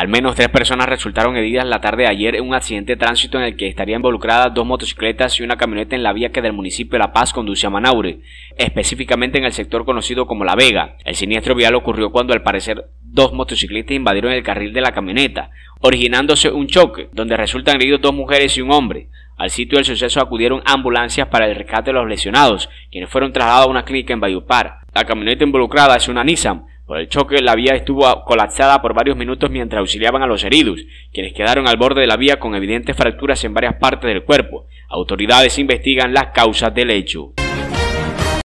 Al menos tres personas resultaron heridas la tarde de ayer en un accidente de tránsito en el que estarían involucradas dos motocicletas y una camioneta en la vía que del municipio de La Paz conduce a Manaure, específicamente en el sector conocido como La Vega. El siniestro vial ocurrió cuando al parecer dos motociclistas invadieron el carril de la camioneta, originándose un choque, donde resultan heridos dos mujeres y un hombre. Al sitio del suceso acudieron ambulancias para el rescate de los lesionados, quienes fueron trasladados a una clínica en Bayupar. La camioneta involucrada es una Nissan, por el choque, la vía estuvo colapsada por varios minutos mientras auxiliaban a los heridos, quienes quedaron al borde de la vía con evidentes fracturas en varias partes del cuerpo. Autoridades investigan las causas del hecho.